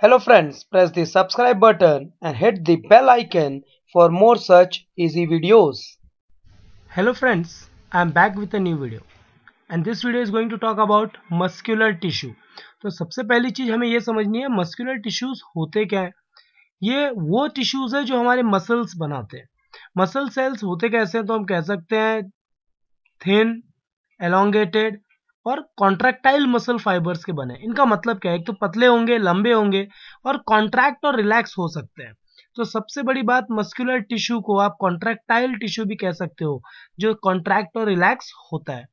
Hello friends, press the subscribe button and hit the bell icon for more such easy videos. Hello friends, I am back with a new video. And this video is going to talk about muscular tissue तो सबसे पहली चीज़ हमें यह समझनी है muscular tissues होते क्या है ये वो टिश्यूज है जो हमारे मसल्स बनाते हैं मसल सेल्स होते कैसे हैं तो हम कह सकते हैं थिन एलोंगेटेड और कॉन्ट्रैक्टाइल मसल फाइबर्स के बने इनका मतलब क्या है एक तो पतले होंगे लंबे होंगे और कॉन्ट्रैक्ट और रिलैक्स हो सकते हैं तो सबसे बड़ी बात मस्कुलर टिश्यू को आप कॉन्ट्रैक्टाइल टिश्यू भी कह सकते हो जो कॉन्ट्रैक्ट और रिलैक्स होता है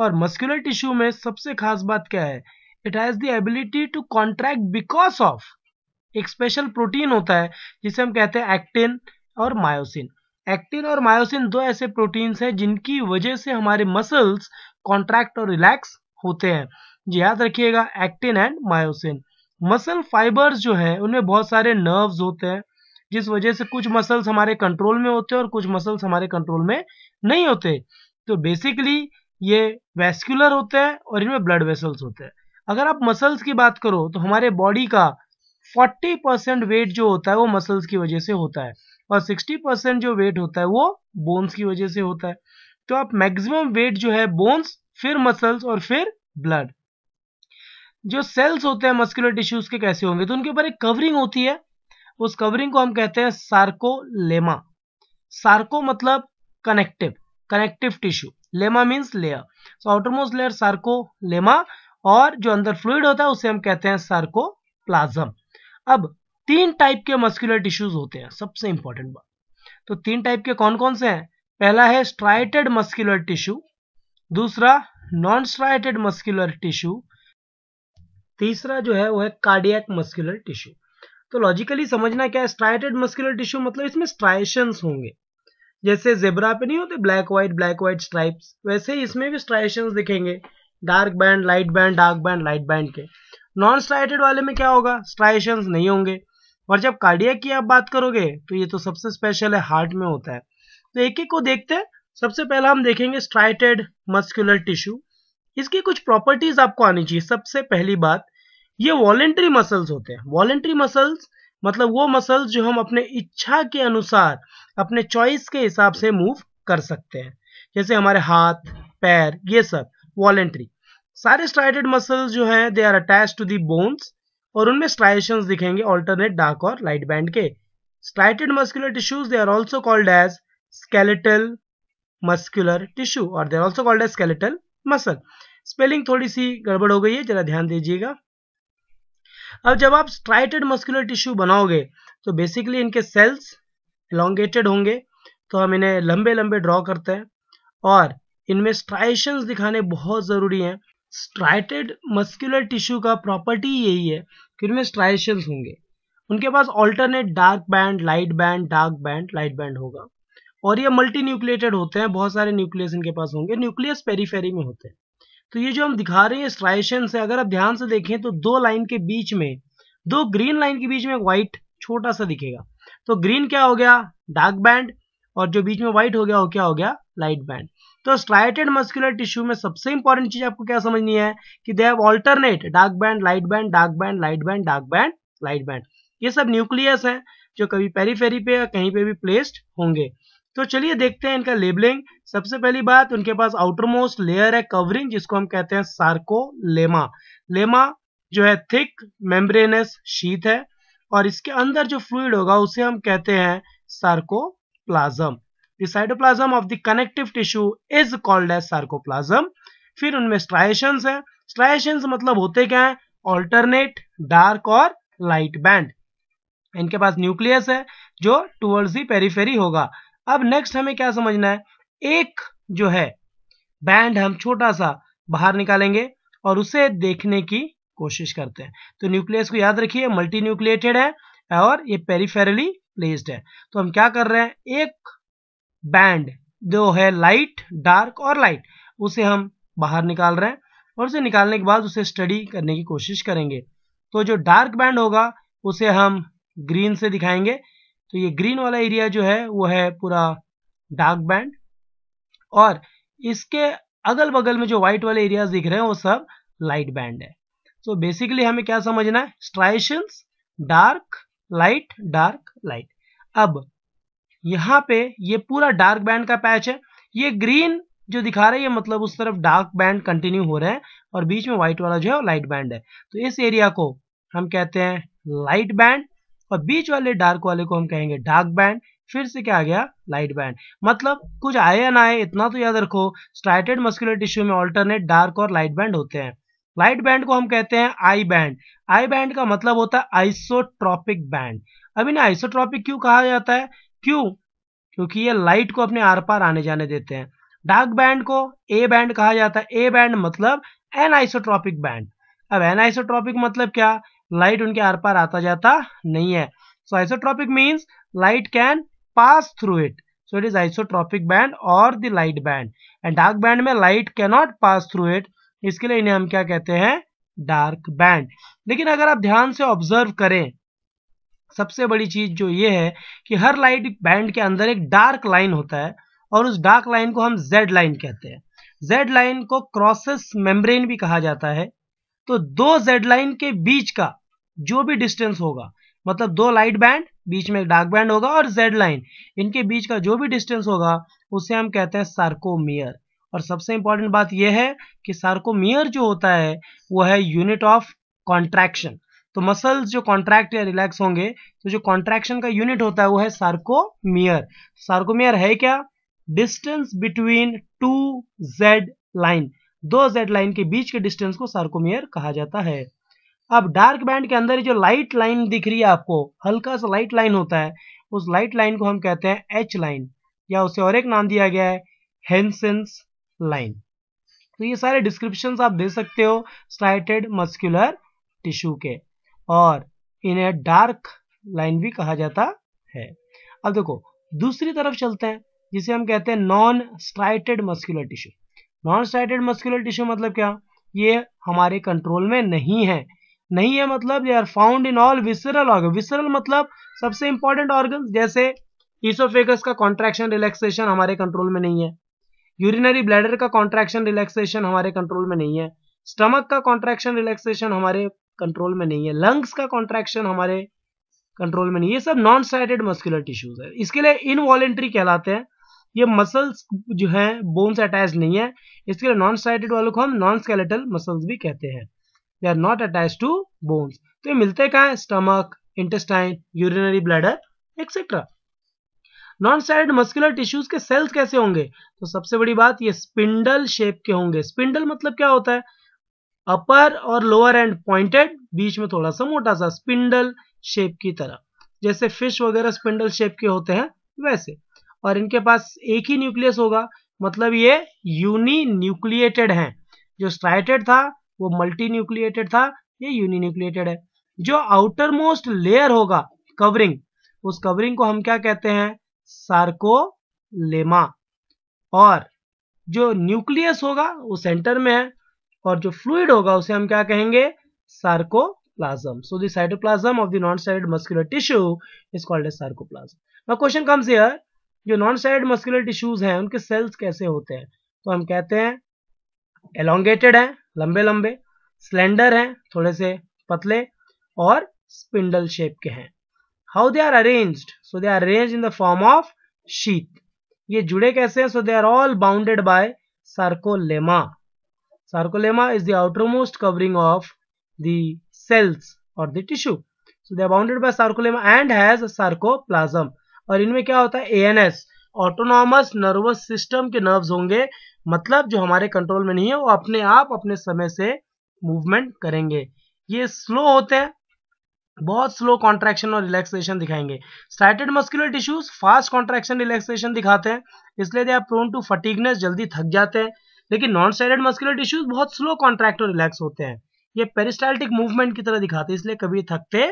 और मस्कुलर टिश्यू में सबसे खास बात क्या है it has the ability to contract because of एक स्पेशल प्रोटीन होता है जिसे हम कहते हैं एक्टिन और मायोसिन एक्टिन और मायोसिन दो ऐसे प्रोटीन्स हैं जिनकी वजह से हमारे मसल्स कॉन्ट्रैक्ट और रिलैक्स होते हैं जी याद रखिएगा actin and myosin muscle fibres जो हैं उनमें बहुत सारे नर्व्स होते हैं जिस वजह से कुछ मसल्स हमारे कंट्रोल में होते हैं और कुछ मसल्स हमारे कंट्रोल में नहीं होते तो बेसिकली ये वेस्कुलर होते हैं और इनमें ब्लड वेसल्स होते हैं अगर आप मसल्स की बात करो तो हमारे बॉडी का 40 परसेंट वेट जो होता है वो मसल्स की वजह से होता है और 60 परसेंट जो वेट होता है वो बोन्स की वजह से होता है तो आप मैक्सिमम वेट जो है बोन्स फिर मसल्स और फिर ब्लड जो सेल्स होते हैं मस्कुलर टिश्यूज के कैसे होंगे तो उनके ऊपर एक कवरिंग होती है उस कवरिंग को हम कहते हैं सार्कोलेमा सार्को मतलब connective connective tissue lemma means layer so most layer sarcolemma और जो अंदर फ्लूड होता है उसे हम कहते हैं सार्को प्लाजम अब तीन टाइप के मस्क्यूलर टिश्यूज होते हैं सबसे इंपॉर्टेंट बात तो तीन टाइप के कौन कौन से हैं पहला है स्ट्राइटेड मस्क्यूलर टिश्यू दूसरा नॉन स्ट्राइटेड मस्क्यूलर टिश्यू तीसरा जो है वो है कार्डियक मस्क्यूलर टिश्यू तो लॉजिकली समझना क्या है स्ट्राइटेड मस्क्यूलर टिश्यू मतलब इसमें स्ट्राइशंस होंगे जैसे जेबरा पे नहीं होते black white black white stripes वैसे इसमें भी स्ट्राइशन दिखेंगे dark band light band dark band light band के नॉन स्ट्राइटेड वाले में क्या होगा स्ट्राइशन नहीं होंगे और जब कार्डिया की आप बात करोगे तो ये तो सबसे स्पेशल है हार्ट में होता है तो एक एक को देखते हैं सबसे पहला हम देखेंगे स्ट्राइटेड मस्कुलर टिश्यू इसकी कुछ प्रॉपर्टीज आपको आनी चाहिए सबसे पहली बात ये वॉलेंट्री मसल्स होते हैं वॉलेंट्री मसल्स मतलब वो मसल्स जो हम अपने इच्छा के अनुसार अपने चॉइस के हिसाब से मूव कर सकते हैं जैसे हमारे हाथ पैर ये सब वॉलेंट्री सारे स्ट्राइडेड मसल्स जो हैं they are attach to the bones और उनमें स्ट्राइशंस दिखेंगे ऑल्टरनेट डार्क और लाइट बैंड के striated muscular tissues they are also called as skeletal muscular tissue और they are also called as skeletal muscle spelling थोड़ी सी गड़बड़ हो गई है जरा ध्यान दीजिएगा अब जब आप स्ट्राइटेड मस्कुलर टिश्यू बनाओगे तो बेसिकली इनके सेल्स एलोंगेटेड होंगे तो हम इन्हें लंबे लंबे ड्रॉ करते हैं और इनमें स्ट्राइशंस दिखाने बहुत ज़रूरी हैं स्ट्राइटेड मस्कुलर टिश्यू का प्रॉपर्टी यही है कि उनमें स्ट्राइशंस होंगे उनके पास alternate dark band light band dark band light band होगा और ये मल्टी न्यूक्लिएटेड होते हैं बहुत सारे न्यूक्लियस इनके पास होंगे न्यूक्लियस पेरीफेरी में होते हैं तो ये जो हम दिखा रहे हैं स्ट्राइशन है अगर आप ध्यान से देखें तो दो लाइन के बीच में दो ग्रीन लाइन के बीच में एक व्हाइट छोटा सा दिखेगा तो ग्रीन क्या हो गया डार्क बैंड और जो बीच में व्हाइट हो गया वो क्या हो गया लाइट बैंड तो स्ट्राइटेड मस्कुलर टिश्यू में सबसे इंपॉर्टेंट चीज आपको क्या समझनी है कि they have alternate dark band light band dark band light band dark band light band ये सब न्यूक्लियस है जो कभी पेरीफेरी पे या कहीं पे भी प्लेस्ड होंगे तो चलिए देखते हैं इनका लेबलिंग सबसे पहली बात उनके पास आउटरमोस्ट लेयर है कवरिंग जिसको हम कहते हैं सार्को लेमा लेमा जो है थिक मेम्ब्रेनस शीत है और इसके अंदर जो फ्लूड होगा उसे हम कहते हैं sarcoplasm cytoplasm of the connective tissue is called as as फिर उनमें स्ट्राइशन है स्ट्राइशन मतलब होते क्या है ऑल्टरनेट डार्क और लाइट बैंड इनके पास न्यूक्लियस है जो टूवर्ड्स दी पेरीफेरी होगा अब नेक्स्ट हमें क्या समझना है एक जो है बैंड हम छोटा सा बाहर निकालेंगे और उसे देखने की कोशिश करते हैं तो न्यूक्लियस को याद रखिए मल्टी न्यूक्लिएटेड है और ये पेरीफेरली प्लेस्ड है तो हम क्या कर रहे हैं एक बैंड जो है लाइट डार्क और लाइट उसे हम बाहर निकाल रहे हैं और उसे निकालने के बाद उसे स्टडी करने की कोशिश करेंगे तो जो डार्क बैंड होगा उसे हम ग्रीन से दिखाएंगे तो ये ग्रीन वाला एरिया जो है वो है पूरा डार्क बैंड और इसके अगल बगल में जो व्हाइट वाले एरियाज दिख रहे हैं वो सब लाइट बैंड है सो बेसिकली हमें क्या समझना है striation dark light dark light अब यहाँ पे ये पूरा डार्क बैंड का पैच है ये ग्रीन जो दिखा रहा है ये मतलब उस तरफ डार्क बैंड कंटिन्यू हो रहे हैं और बीच में व्हाइट वाला जो है लाइट बैंड है तो इस एरिया को हम कहते हैं लाइट बैंड और बीच वाले डार्क वाले को हम कहेंगे डार्क बैंड फिर से क्या आ गया लाइट बैंड मतलब कुछ आए या ना आए इतना तो याद रखो स्ट्राइटेड मस्कुलर टिश्यू में ऑल्टरनेट डार्क और लाइट बैंड होते हैं लाइट बैंड को हम कहते हैं आई बैंड आई बैंड का मतलब होता है आइसोट्रॉपिक बैंड अभी ना आइसोट्रॉपिक क्यों कहा जाता है क्यों क्योंकि ये लाइट को अपने आर पार आने जाने देते हैं डार्क बैंड को ए बैंड कहा जाता है ए बैंड मतलब एन आइसोट्रॉपिक बैंड अब एन आइसोट्रॉपिक मतलब क्या लाइट उनके आर पार आता जाता नहीं है so isotropic means light can pass through it so it is isotropic band और the light band and dark band में light cannot pass through it इसके लिए इन्हें हम क्या कहते हैं डार्क बैंड लेकिन अगर आप ध्यान से ऑब्जर्व करें सबसे बड़ी चीज जो ये है कि हर लाइट बैंड के अंदर एक डार्क लाइन होता है और उस डार्क लाइन को हम जेड लाइन कहते हैं जेड लाइन को क्रॉसेस मेम्ब्रेन भी कहा जाता है तो दो जेड लाइन के बीच का जो भी डिस्टेंस होगा मतलब दो लाइट बैंड बीच में एक डार्क बैंड होगा और जेड लाइन इनके बीच का जो भी डिस्टेंस होगा उसे हम कहते हैं सार्कोमियर और सबसे इंपॉर्टेंट बात यह है कि सार्कोमियर जो होता है वो है यूनिट ऑफ कॉन्ट्रैक्शन तो मसल्स जो कॉन्ट्रैक्ट या रिलैक्स होंगे तो जो कॉन्ट्रैक्शन का यूनिट होता है वो है सार्कोमियर सार्कोमियर है क्या distance between two Z line दो जेड लाइन के बीच के डिस्टेंस को सार्कोमियर कहा जाता है अब डार्क बैंड के अंदर जो लाइट लाइन दिख रही है आपको हल्का सा लाइट लाइन होता है उस लाइट लाइन को हम कहते हैं एच लाइन या उसे और एक नाम दिया गया है हेंसेंस लाइन तो ये सारे डिस्क्रिप्शन आप दे सकते हो स्ट्राइटेड मस्क्यूलर टिश्यू के और इन्हें डार्क लाइन भी कहा जाता है अब देखो दूसरी तरफ चलते हैं जिसे हम कहते हैं non striated muscular tissue non striated muscular tissue मतलब क्या ये हमारे कंट्रोल में नहीं है नहीं है मतलब they are found in all visceral organ visceral मतलब सबसे इंपॉर्टेंट ऑर्गन जैसे ईसोफेगस का कॉन्ट्रेक्शन रिलैक्सेशन हमारे कंट्रोल में नहीं है यूरिनरी ब्लैडर का कॉन्ट्रैक्शन रिलैक्सेशन हमारे कंट्रोल में नहीं है स्टमक का कॉन्ट्रैक्शन रिलैक्सेशन हमारे कंट्रोल में नहीं है लंग्स का कॉन्ट्रैक्शन हमारे कंट्रोल में नहीं ये सब नॉन साइडेड मस्कुलर टिश्यूज है इसके लिए इनवॉलेंट्री कहलाते हैं ये मसल्स जो है बोन्स अटैच नहीं है इसके लिए नॉन साइडेड वालों को हम नॉन स्केलेटल मसल्स भी कहते हैं they are not attach to bones तो ये मिलते कहा है stomach intestine urinary bladder etcetera non striated muscular tissues के सेल्स कैसे होंगे तो सबसे बड़ी बात ये स्पिंडल शेप के होंगे स्पिंडल मतलब क्या होता है अपर और लोअर एंड पॉइंटेड बीच में थोड़ा सा मोटा सा स्पिंडल शेप की तरह जैसे फिश वगैरह स्पिंडल शेप के होते हैं वैसे और इनके पास एक ही न्यूक्लियस होगा मतलब ये यूनी न्यूक्लिएटेड हैं जो स्ट्राइटेड था वो मल्टी न्यूक्लिएटेड था ये यूनी न्यूक्लिएटेड है जो आउटर मोस्ट लेयर होगा कवरिंग उस कवरिंग को हम क्या कहते हैं सार्कोलेमा और जो न्यूक्लियस होगा वो सेंटर में है और जो फ्लूड होगा उसे हम क्या कहेंगे sarcoplasm so the cytoplasm of the non striated muscular tissue is called a sarcoplasm now question comes here जो नॉन साइड मस्कुलर टिश्यूज हैं उनके सेल्स कैसे होते हैं तो हम कहते हैं एलोंगेटेड हैं लंबे लंबे स्लेंडर हैं थोड़े से पतले और स्पिंडल शेप के हैं how they are arrange so they are arrange in the form of sheet ये जुड़े कैसे हैं so they are all bounded by sarcolemma sarcolemma is the outermost covering of the cells or the tissue so they are bounded by sarcolemma and has sarcoplasm और इनमें क्या होता है ANS autonomous nervous system के nerves होंगे मतलब जो हमारे कंट्रोल में नहीं है वो अपने आप अपने समय से मूवमेंट करेंगे ये स्लो होते हैं बहुत स्लो कॉन्ट्रैक्शन और रिलैक्सेशन दिखाएंगे striated muscular tissues fast contraction relaxation दिखाते हैं इसलिए they are prone to fatigueness जल्दी थक जाते हैं लेकिन नॉन स्टाइटेड मस्कुलर टिश्यूज बहुत स्लो कॉन्ट्रैक्ट और रिलैक्स होते हैं ये पेरिस्टाल्टिक मूवमेंट की तरह दिखाते हैं इसलिए कभी थकते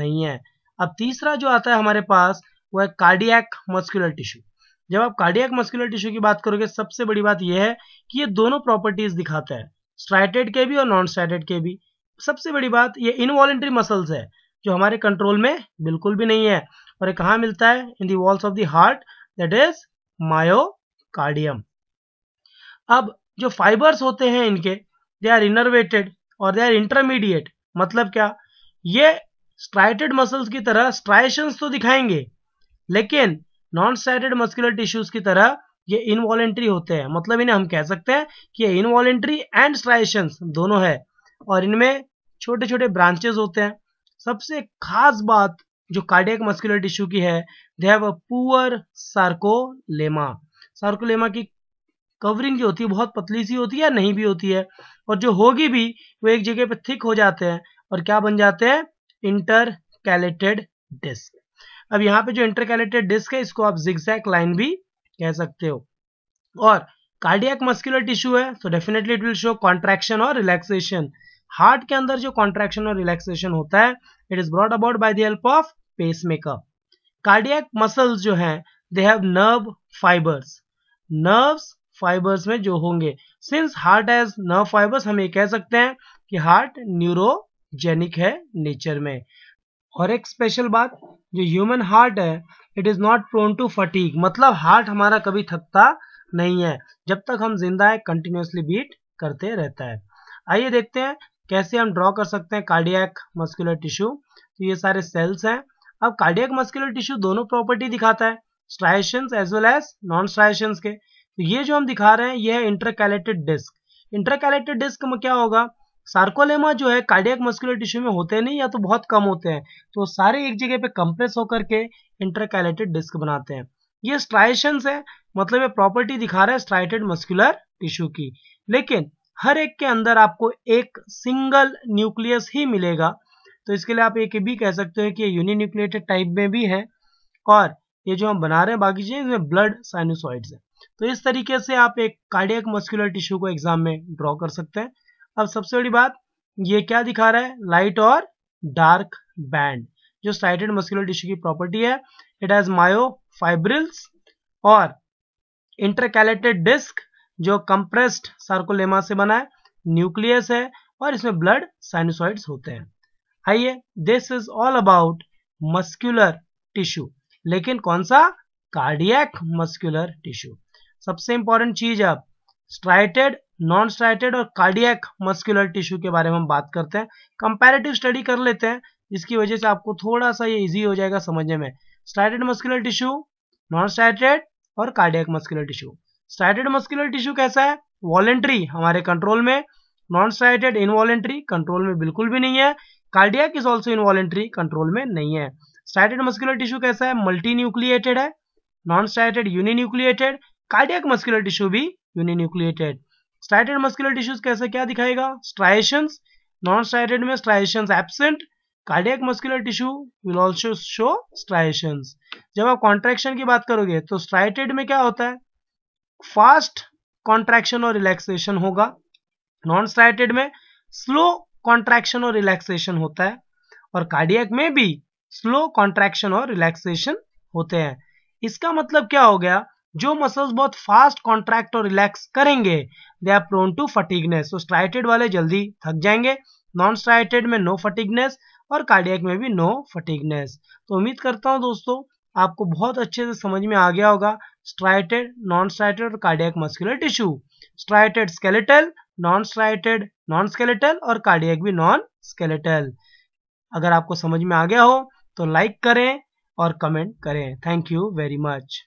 नहीं है अब तीसरा जो आता है हमारे पास वो है कार्डियक मस्कुलर टिश्यू जब आप कार्डियक मस्कुलर टिश्यू की बात करोगे सबसे बड़ी बात यह है कि ये दोनों प्रॉपर्टीज दिखाता है स्ट्राइटेड के भी और नॉन स्ट्राइटेड के भी सबसे बड़ी बात ये इनवॉलेंट्री मसल्स है जो हमारे कंट्रोल में बिल्कुल भी नहीं है और ये कहा मिलता है in the walls of the heart that is myocardium अब जो फाइबर्स होते हैं इनके दे आर इनर्वेटेड और दे आर इंटरमीडिएट मतलब क्या ये स्ट्राइटेड मसल्स की तरह स्ट्राइशंस तो दिखाएंगे लेकिन नॉन स्ट्राइटेड मस्कुलर टिश्यूज की तरह ये इनवॉलेंट्री होते हैं मतलब इन्हें हम कह सकते हैं कि ये इनवॉलेंट्री एंड स्ट्राइशंस दोनों है और इनमें छोटे छोटे ब्रांचेस होते हैं सबसे खास बात जो कार्डियक मस्कुलर टिश्यू की है they have a poor sarcolemma sarcolemma की कवरिंग जो होती है बहुत पतली सी होती है या नहीं भी होती है और जो होगी भी वो एक जगह पे थिक हो जाते हैं और क्या बन जाते हैं इंटर कैलेटेड डिस्क अब यहाँ पे जो इंटर कैलेटेड डिस्क है इसको आप जिक्सैक लाइन भी कह सकते हो और कार्डियक मस्कुलर टिश्यू है तो definitely it will show contraction और रिलैक्सेशन हार्ट के अंदर जो कॉन्ट्रेक्शन और रिलैक्सेशन होता है it is brought about by the help of pacemaker cardiac muscles जो हैं they have nerve fibres nerves fibres में जो होंगे since heart has nerve fibres हम ये कह सकते हैं कि हार्ट न्यूरोजेनिक है नेचर में और एक स्पेशल बात जो ह्यूमन हार्ट है it is not prone to fatigue मतलब हार्ट हमारा कभी थकता नहीं है जब तक हम जिंदा है कंटिन्यूसली बीट करते रहता है आइए देखते हैं कैसे हम ड्रॉ कर सकते हैं कार्डियक मस्कुलर टिश्यू तो ये सारे सेल्स हैं अब कार्डियक मस्कुलर टिश्यू दोनों प्रॉपर्टी दिखाता है striation as well as non striations के तो ये जो हम दिखा रहे हैं ये है इंटरकैलेटेड डिस्क इंटरकैलेटेड डिस्क में क्या होगा सार्कोलेमा जो है कार्डियक मस्कुलर टिश्यू में होते नहीं या तो बहुत कम होते हैं तो सारे एक जगह पे कंप्रेस होकर के इंटरकैलेटेड डिस्क बनाते हैं ये स्ट्राइशंस है मतलब ये प्रॉपर्टी दिखा रहा है स्ट्राइटेड मस्कुलर टिश्यू की लेकिन हर एक के अंदर आपको एक सिंगल न्यूक्लियस ही मिलेगा तो इसके लिए आप एक भी कह सकते हो कि ये न्यूक्लिएटेड टाइप में भी है और ये जो हम बना रहे हैं बाकी चीजें इसमें ब्लड साइनोसॉइड्स है तो इस तरीके से आप एक कार्डियक मस्कुलर टिश्यू को एग्जाम में ड्रॉ कर सकते हैं अब सबसे बड़ी बात ये क्या दिखा रहा है लाइट और डार्क बैंड जो साइटेड मस्कुलर टिश्यू की प्रॉपर्टी है इट हैज मायो फाइब्रिल्स और इंटरकैलेटेड डिस्क जो कंप्रेस्ड सार्कोलेमा से बना है न्यूक्लियस है और इसमें ब्लड साइनोसॉइड्स होते हैं आइए this is all about muscular tissue लेकिन कौन सा कार्डियक मस्क्यूलर टिश्यू सबसे इंपॉर्टेंट चीज अब स्ट्राइटेड नॉन स्ट्राइटेड और कार्डियक मस्क्यूलर टिश्यू के बारे में हम बात करते हैं कंपेरेटिव स्टडी कर लेते हैं जिसकी वजह से आपको थोड़ा सा ये इजी हो जाएगा समझने में striated muscular tissue non striated और cardiac muscular tissue striated muscular tissue कैसा है वॉलेंट्री हमारे कंट्रोल में नॉन साइटेड इनवॉलेंट्री कंट्रोल में बिल्कुल भी नहीं है cardiac is also involuntary control में नहीं है साइटेड मस्कुलर टिश्यू कैसा है मल्टी न्यूक्लिएटेड है non striated nucleated cardiac muscular tissue भी न्यूक्लिएटेड स्ट्राइटेड मस्कुलर टिश्यूज कैसे क्या दिखाएगा स्ट्राइशन नॉन स्ट्राइटेड में striation absent cardiac muscular tissue will also show striation जब आप कॉन्ट्रेक्शन की बात करोगे तो स्ट्राइटेड में क्या होता है फास्ट कॉन्ट्रैक्शन और रिलैक्सेशन होगा नॉन स्ट्राइटेड में स्लो कॉन्ट्रैक्शन और रिलैक्सेशन होता है और कार्डियक में भी स्लो कॉन्ट्रैक्शन और रिलैक्सेशन होते हैं इसका मतलब क्या हो गया जो मसल्स बहुत फास्ट कॉन्ट्रैक्ट और रिलैक्स करेंगे they are prone to fatigueness तो स्ट्राइटेड वाले जल्दी थक जाएंगे नॉन स्ट्राइटेड में नो फटिगनेस और कार्डियक में भी नो फटिगनेस तो उम्मीद करता हूं दोस्तों आपको बहुत अच्छे से समझ में आ गया होगा स्ट्राइटेड नॉन स्ट्राइटेड और cardiac muscular tissue striated skeletal non striated non skeletal और कार्डियक भी नॉन स्केलेटल अगर आपको समझ में आ गया हो तो लाइक करें और कमेंट करें थैंक यू वेरी मच